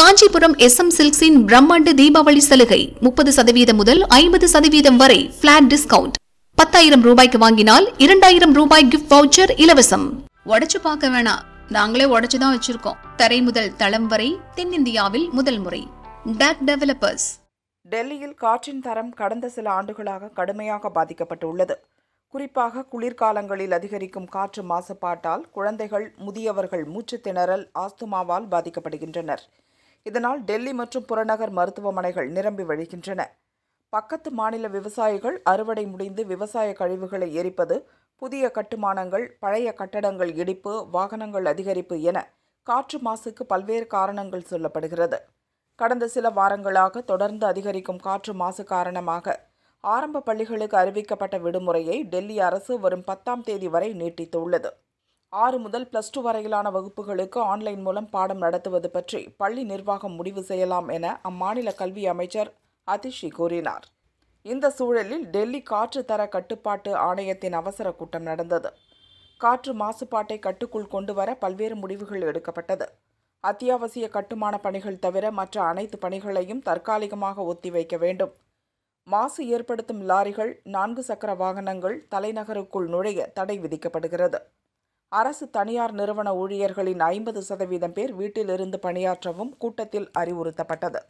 Kanchipuram S M சில்க்ஸின் பிரம்மாண்ட தீபாவளி சலுகை முப்பது சதவீதம் முதல் ஐம்பது சதவீதம் வரை பிளாட் டிஸ்கவுண்ட் பத்தாயிரம் ரூபாய்க்கு வாங்கினால் இரண்டாயிரம் ரூபாய் கிஃப்ட் வவுச்சர் இலவசம் உடைச்சு பார்க்க வேணாம் நாங்களே உடச்சுதான் வச்சிருக்கோம் தரை முதல் தளம் வரை தென்னிந்தியாவில் முதல் முறை டேக் டெவலப்பர்ஸ் டெல்லியில் காற்றின் தரம் கடந்த சில ஆண்டுகளாக கடுமையாக பாதிக்கப்பட்டுள்ளது குறிப்பாக குளிர்காலங்களில் அதிகரிக்கும் காற்று மாசுபாட்டால் குழந்தைகள் முதியவர்கள் மூச்சு திணறல் ஆஸ்துமாவால் பாதிக்கப்படுகின்றனர் இதனால் டெல்லி மற்றும் புறநகர் மருத்துவமனைகள் நிரம்பி வழிகின்றன பக்கத்து மாநில விவசாயிகள் அறுவடை முடிந்து விவசாய கழிவுகளை எரிப்பது புதிய கட்டுமானங்கள் பழைய கட்டடங்கள் இடிப்பு வாகனங்கள் அதிகரிப்பு என காற்று மாசுக்கு பல்வேறு காரணங்கள் சொல்லப்படுகிறது கடந்த சில வாரங்களாக தொடர்ந்து அதிகரிக்கும் காற்று மாசு காரணமாக ஆரம்ப பள்ளிகளுக்கு அறிவிக்கப்பட்ட விடுமுறையை டெல்லி அரசு வரும் பத்தாம் தேதி வரை நீட்டித்துள்ளது ஆறு முதல் பிளஸ் டூ வரையிலான வகுப்புகளுக்கு ஆன்லைன் மூலம் பாடம் நடத்துவது பற்றி பள்ளி நிர்வாகம் முடிவு செய்யலாம் என அம்மாநில கல்வி அமைச்சர் அதிஷி கூறினார் இந்த சூழலில் டெல்லி காற்று தர கட்டுப்பாட்டு ஆணையத்தின் அவசர கூட்டம் நடந்தது காற்று மாசுபாட்டை கட்டுக்குள் கொண்டு வர பல்வேறு முடிவுகள் எடுக்கப்பட்டது அத்தியாவசிய கட்டுமான பணிகள் தவிர மற்ற அனைத்து பணிகளையும் தற்காலிகமாக ஒத்திவைக்க வேண்டும் மாசு ஏற்படுத்தும் லாரிகள் நான்கு சக்கர வாகனங்கள் தலைநகருக்குள் நுழைய தடை விதிக்கப்படுகிறது அரசு தனியார் நிறுவன ஊழியர்களின் ஐம்பது சதவீதம் பேர் வீட்டிலிருந்து பணியாற்றவும் கூட்டத்தில் அறிவுறுத்தப்பட்டது